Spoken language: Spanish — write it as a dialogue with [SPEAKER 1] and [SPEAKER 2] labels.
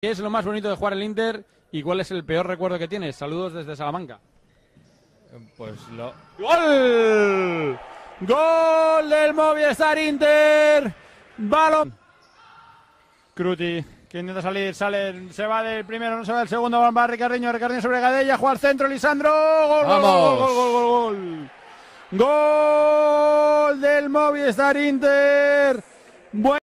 [SPEAKER 1] ¿Qué es lo más bonito de jugar el Inter y cuál es el peor recuerdo que tienes? Saludos desde Salamanca.
[SPEAKER 2] Pues lo.
[SPEAKER 3] ¡Gol! ¡Gol del Movistar Inter! ¡Balón! Cruti, que intenta salir, sale, se va del primero, no se va del segundo, va Ricardiño, Ricardiño sobre Gadella, juega al centro, Lisandro, ¡Gol,
[SPEAKER 4] gol, gol, gol, gol,
[SPEAKER 5] gol, gol,
[SPEAKER 3] gol, del Movistar
[SPEAKER 6] Inter. Buen